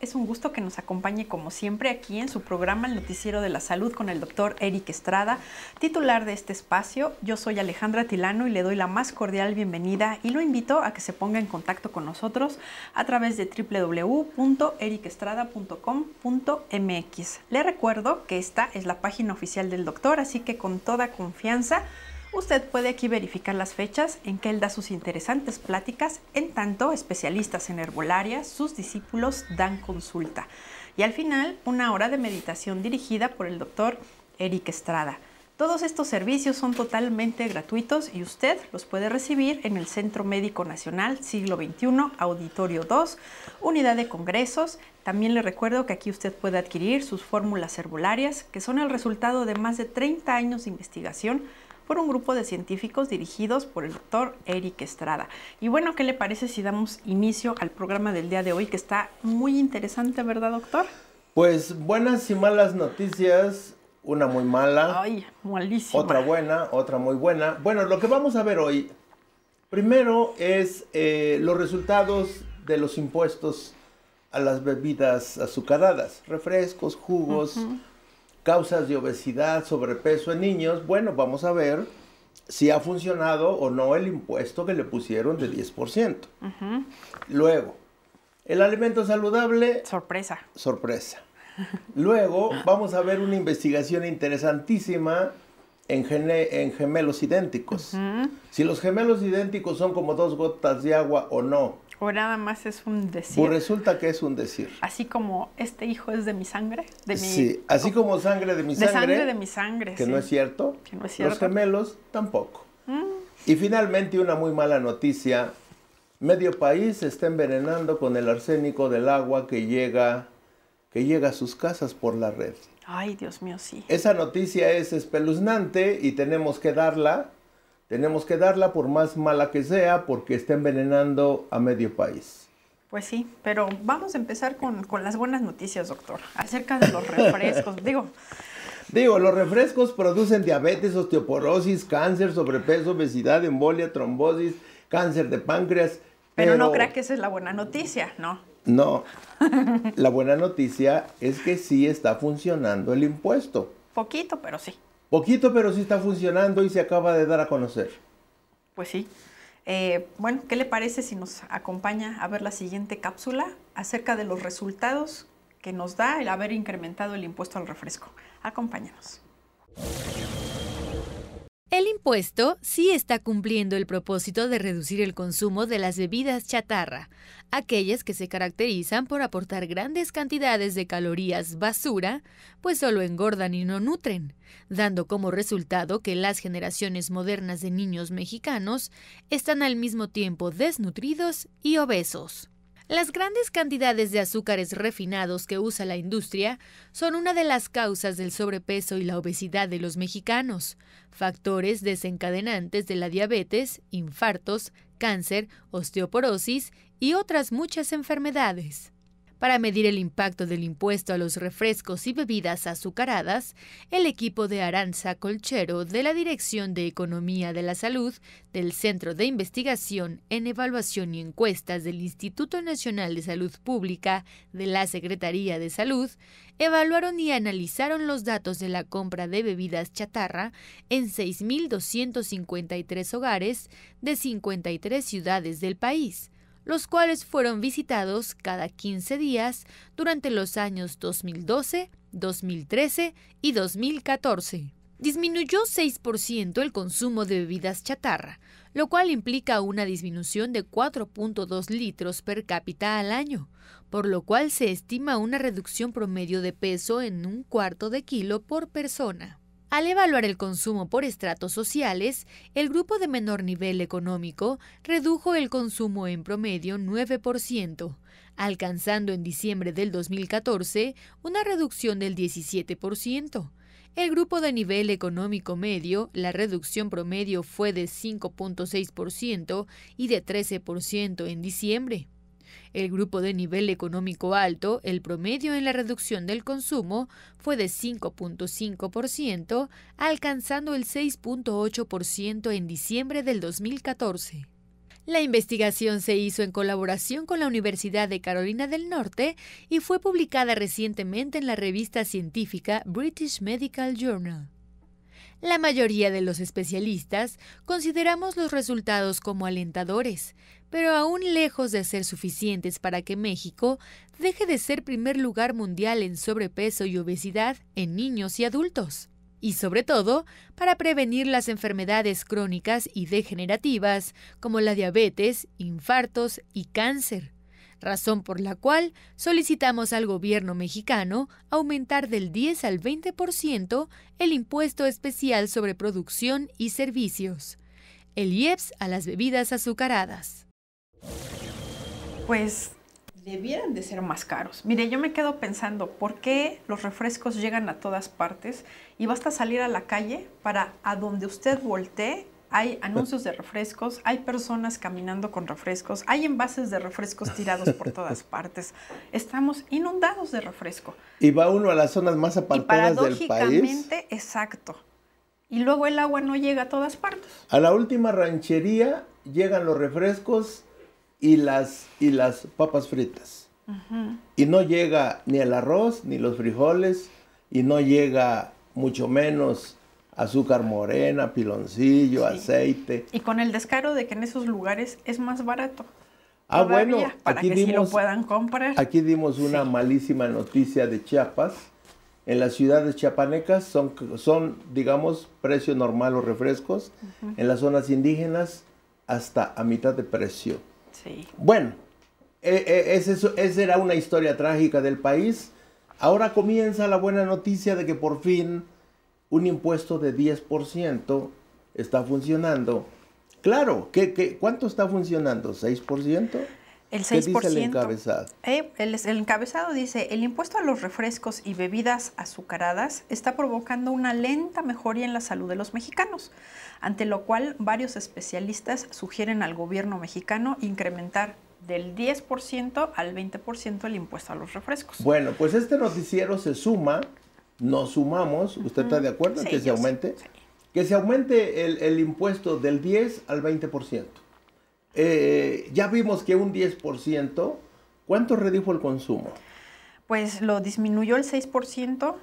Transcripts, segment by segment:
Es un gusto que nos acompañe como siempre aquí en su programa El Noticiero de la Salud con el doctor Eric Estrada, titular de este espacio. Yo soy Alejandra Tilano y le doy la más cordial bienvenida y lo invito a que se ponga en contacto con nosotros a través de www.ericestrada.com.mx. Le recuerdo que esta es la página oficial del doctor, así que con toda confianza Usted puede aquí verificar las fechas en que él da sus interesantes pláticas, en tanto especialistas en herbolaria, sus discípulos dan consulta. Y al final, una hora de meditación dirigida por el doctor Eric Estrada. Todos estos servicios son totalmente gratuitos y usted los puede recibir en el Centro Médico Nacional Siglo XXI, Auditorio 2, Unidad de Congresos. También le recuerdo que aquí usted puede adquirir sus fórmulas herbolarias, que son el resultado de más de 30 años de investigación por un grupo de científicos dirigidos por el doctor Eric Estrada. Y bueno, ¿qué le parece si damos inicio al programa del día de hoy que está muy interesante, ¿verdad, doctor? Pues buenas y malas noticias, una muy mala, Ay, malísima. otra buena, otra muy buena. Bueno, lo que vamos a ver hoy, primero es eh, los resultados de los impuestos a las bebidas azucaradas, refrescos, jugos, causas de obesidad, sobrepeso en niños, bueno, vamos a ver si ha funcionado o no el impuesto que le pusieron de 10%. Luego, el alimento saludable... Sorpresa. Sorpresa. Luego vamos a ver una investigación interesantísima en, gemelos idénticos. Si los gemelos idénticos son como dos gotas de agua o no. ¿O nada más es un decir? Pues resulta que es un decir. Así como este hijo es de mi sangre, Sí, así como sangre de mi sangre. de sangre. de mi sangre. Que no es cierto. Que no es cierto. Los gemelos tampoco. Mm. Y finalmente una muy mala noticia. Medio país se está envenenando con el arsénico del agua que llega, que llega a sus casas por la red. Ay, Dios mío, sí. Esa noticia es espeluznante y tenemos que darla tenemos que darla por más mala que sea porque está envenenando a medio país. Pues sí, pero vamos a empezar con, las buenas noticias, doctor, acerca de los refrescos. Digo, Digo, los refrescos producen diabetes, osteoporosis, cáncer, sobrepeso, obesidad, embolia, trombosis, cáncer de páncreas. pero no crea que esa es la buena noticia, ¿no? No. la buena noticia es que sí está funcionando el impuesto. Poquito, pero sí. Poquito, pero sí está funcionando y se acaba de dar a conocer. Pues sí. Eh, bueno, ¿qué le parece si nos acompaña a ver la siguiente cápsula acerca de los resultados que nos da el haber incrementado el impuesto al refresco? Acompáñanos supuesto, sí está cumpliendo el propósito de reducir el consumo de las bebidas chatarra, aquellas que se caracterizan por aportar grandes cantidades de calorías basura, pues solo engordan y no nutren, dando como resultado que las generaciones modernas de niños mexicanos están al mismo tiempo desnutridos y obesos. Las grandes cantidades de azúcares refinados que usa la industria son una de las causas del sobrepeso y la obesidad de los mexicanos, factores desencadenantes de la diabetes, infartos, cáncer, osteoporosis y otras muchas enfermedades. Para medir el impacto del impuesto a los refrescos y bebidas azucaradas, el equipo de Aranza Colchero de la Dirección de Economía de la Salud del Centro de Investigación en Evaluación y Encuestas del Instituto Nacional de Salud Pública de la Secretaría de Salud evaluaron y analizaron los datos de la compra de bebidas chatarra en 6.253 hogares de 53 ciudades del país los cuales fueron visitados cada 15 días durante los años 2012, 2013 y 2014. Disminuyó 6% el consumo de bebidas chatarra, lo cual implica una disminución de 4.2 litros per cápita al año, por lo cual se estima una reducción promedio de peso en un cuarto de kilo por persona. Al evaluar el consumo por estratos sociales, el grupo de menor nivel económico redujo el consumo en promedio 9%, alcanzando en diciembre del 2014 una reducción del 17%. El grupo de nivel económico medio, la reducción promedio fue de 5.6% y de 13% en diciembre. El grupo de nivel económico alto, el promedio en la reducción del consumo fue de 5.5%, alcanzando el 6.8% en diciembre del 2014. La investigación se hizo en colaboración con la Universidad de Carolina del Norte y fue publicada recientemente en la revista científica British Medical Journal. La mayoría de los especialistas consideramos los resultados como alentadores, pero aún lejos de ser suficientes para que México deje de ser primer lugar mundial en sobrepeso y obesidad en niños y adultos. Y sobre todo, para prevenir las enfermedades crónicas y degenerativas como la diabetes, infartos y cáncer razón por la cual solicitamos al gobierno mexicano aumentar del 10 al 20% el impuesto especial sobre producción y servicios, el IEPS a las bebidas azucaradas. Pues debieran de ser más caros. Mire, yo me quedo pensando, ¿por qué los refrescos llegan a todas partes y basta salir a la calle para a donde usted voltee hay anuncios de refrescos, hay personas caminando con refrescos, hay envases de refrescos tirados por todas partes. Estamos inundados de refresco. Y va uno a las zonas más apartadas del país. Exacto. Y luego el agua no llega a todas partes. A la última ranchería llegan los refrescos y las, y las papas fritas. Y no llega ni el arroz, ni los frijoles, y no llega mucho menos azúcar morena, piloncillo, aceite. Y con el descaro de que en esos lugares es más barato. Ah, bueno, para aquí que dimos, lo puedan comprar. Aquí dimos una malísima noticia de Chiapas. En las ciudades chiapanecas son, son digamos, precio normal los refrescos. En las zonas indígenas, hasta a mitad de precio. Sí. Bueno, eh, e, esa era una historia trágica del país. Ahora comienza la buena noticia de que por fin un impuesto de 10% está funcionando. Claro, ¿qué, cuánto está funcionando? ¿6%? El 6%. ¿Qué el encabezado? Eh, el, el, encabezado dice, el impuesto a los refrescos y bebidas azucaradas está provocando una lenta mejoría en la salud de los mexicanos, ante lo cual varios especialistas sugieren al gobierno mexicano incrementar del 10% al 20% el impuesto a los refrescos. Bueno, pues este noticiero se suma nos sumamos, ¿usted está de acuerdo que se aumente? Que se aumente el, impuesto del 10 al 20%. Eh, ya vimos que un 10%, ¿cuánto redujo el consumo? Pues lo disminuyó el 6%.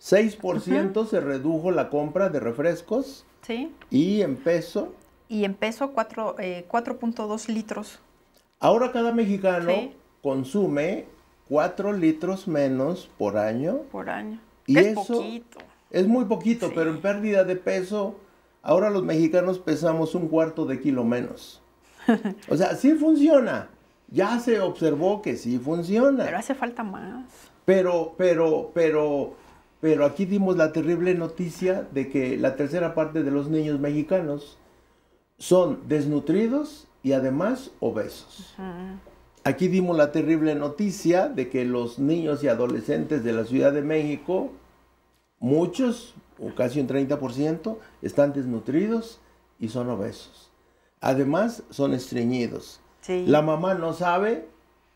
6% se redujo la compra de refrescos. Sí. Y en peso. Y en peso 4.2 eh, litros. Ahora cada mexicano consume 4 litros menos por año. Por año. Y es eso es muy poquito, pero en pérdida de peso, ahora los mexicanos pesamos un cuarto de kilo menos. O sea, sí funciona. Ya se observó que sí funciona. Pero hace falta más. Pero, pero, pero, pero aquí dimos la terrible noticia de que la tercera parte de los niños mexicanos son desnutridos y además obesos. Aquí dimos la terrible noticia de que los niños y adolescentes de la Ciudad de México, muchos, o casi un 30%, están desnutridos y son obesos. Además, son estreñidos. La mamá no sabe,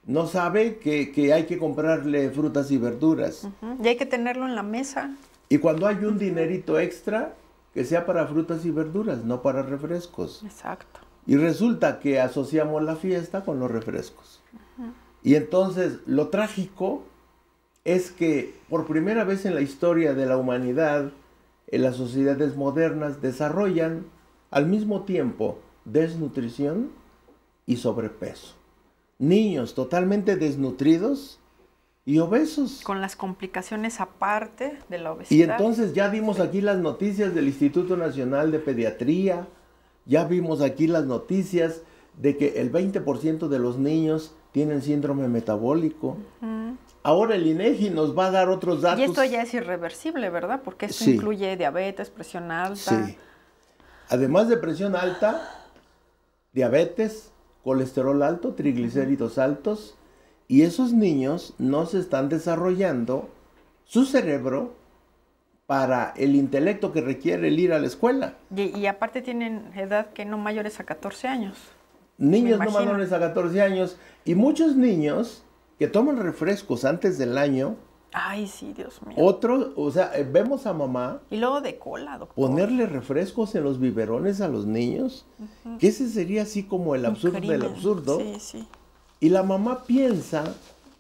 no sabe que, hay que comprarle frutas y verduras. Y hay que tenerlo en la mesa. Y cuando hay un dinerito extra, que sea para frutas y verduras, no para refrescos. Exacto. Y resulta que asociamos la fiesta con los refrescos. Y entonces lo trágico es que por primera vez en la historia de la humanidad, en eh, las sociedades modernas desarrollan al mismo tiempo desnutrición y sobrepeso. Niños totalmente desnutridos y obesos. Con las complicaciones aparte de la obesidad. Y entonces ya dimos aquí las noticias del Instituto Nacional de Pediatría, ya vimos aquí las noticias de que el 20% de los niños tienen síndrome metabólico. Ahora el INEGI nos va a dar otros datos. Y esto ya es irreversible, ¿verdad? Porque esto incluye diabetes, presión alta. Sí. Además de presión alta, diabetes, colesterol alto, triglicéridos altos, y esos niños no se están desarrollando su cerebro para el intelecto que requiere el ir a la escuela. Y, aparte tienen edad que no mayores a 14 años. Niños no mayores a 14 años y muchos niños que toman refrescos antes del año. Ay, sí, Dios mío. Otros, o sea, eh, vemos a mamá. Y luego de cola, doctor. Ponerle refrescos en los biberones a los niños. Que ese sería así como el absurdo del absurdo. Sí, sí. Y la mamá piensa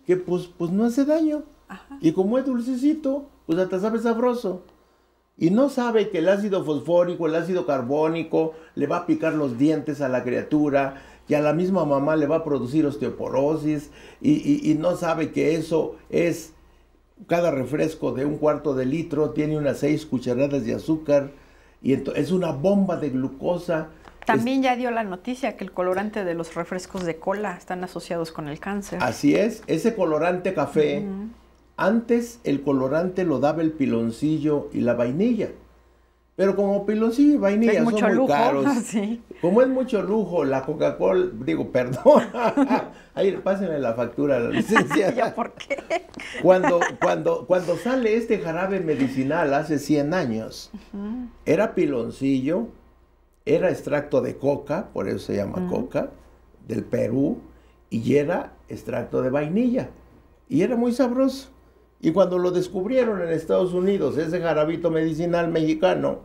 que pues, pues no hace daño. Y como es dulcecito, pues hasta sabe sabroso. Y no sabe que el ácido fosfórico, el ácido carbónico, le va a picar los dientes a la criatura que a la misma mamá le va a producir osteoporosis y, no sabe que eso es, cada refresco de un cuarto de litro tiene unas seis cucharadas de azúcar y es una bomba de glucosa. También ya dio la noticia que el colorante de los refrescos de cola están asociados con el cáncer. Así es, ese colorante café antes el colorante lo daba el piloncillo y la vainilla. Pero como piloncillo y vainilla son muy caros. Como es mucho lujo, la Coca-Cola, digo, perdón. Ahí la factura a la licencia. por qué? cuando, cuando, cuando sale este jarabe medicinal hace 100 años, era piloncillo, era extracto de coca, por eso se llama coca, del Perú, y era extracto de vainilla. Y era muy sabroso. Y cuando lo descubrieron en Estados Unidos, ese jarabito medicinal mexicano,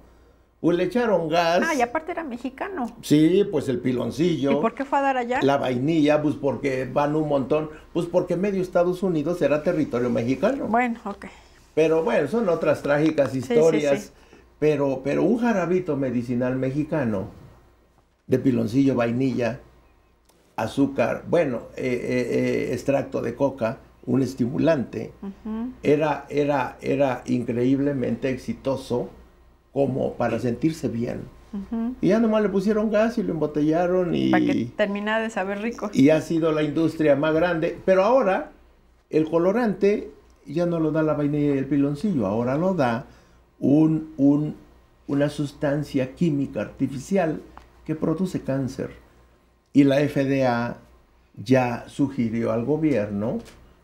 pues le echaron gas. Ah, y aparte era mexicano. Sí, pues el piloncillo. ¿Y por qué fue a dar allá? La vainilla, pues porque van un montón. Pues porque medio Estados Unidos era territorio mexicano. Bueno, ok. Pero bueno, son otras trágicas historias. Pero, pero un jarabito medicinal mexicano de piloncillo, vainilla, azúcar, bueno, eh, eh, eh, extracto de coca un estimulante, era, era, era increíblemente exitoso como para sentirse bien. Y ya nomás le pusieron gas y lo embotellaron y... Para que termina de saber rico. Y ha sido la industria más grande. Pero ahora el colorante ya no lo da la vainilla y el piloncillo, ahora lo da un, una sustancia química artificial que produce cáncer. Y la FDA ya sugirió al gobierno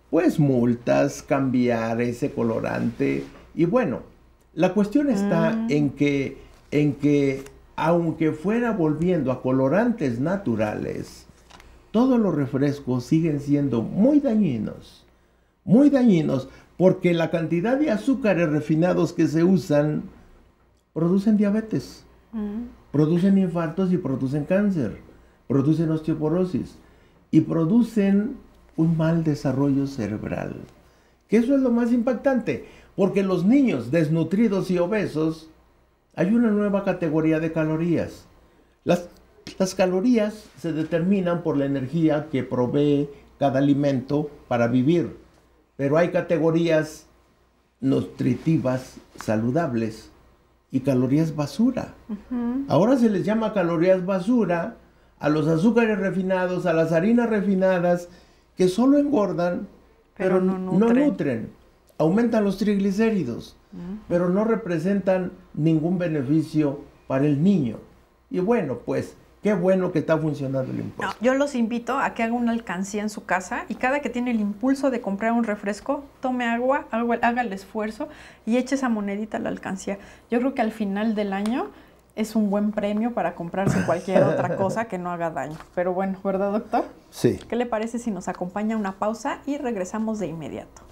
pues multas, cambiar ese colorante. Y bueno, la cuestión está mm. en, que, en que aunque fuera volviendo a colorantes naturales, todos los refrescos siguen siendo muy dañinos, muy dañinos, porque la cantidad de azúcares refinados que se usan producen diabetes, mm. producen infartos y producen cáncer, producen osteoporosis y producen un mal desarrollo cerebral. Que eso es lo más impactante, porque los niños desnutridos y obesos, hay una nueva categoría de calorías. Las, las calorías se determinan por la energía que provee cada alimento para vivir, pero hay categorías nutritivas saludables y calorías basura. Ahora se les llama calorías basura a los azúcares refinados, a las harinas refinadas que solo engordan, pero, no, nutren. Aumentan los triglicéridos, pero no representan ningún beneficio para el niño. Y bueno, pues qué bueno que está funcionando el impulso. yo los invito a que hagan una alcancía en su casa y cada que tiene el impulso de comprar un refresco, tome agua, haga el esfuerzo y eche esa monedita a la alcancía. Yo creo que al final del año es un buen premio para comprarse cualquier otra cosa que no haga daño. Pero bueno, ¿verdad, doctor? Sí. ¿Qué le parece si nos acompaña una pausa y regresamos de inmediato?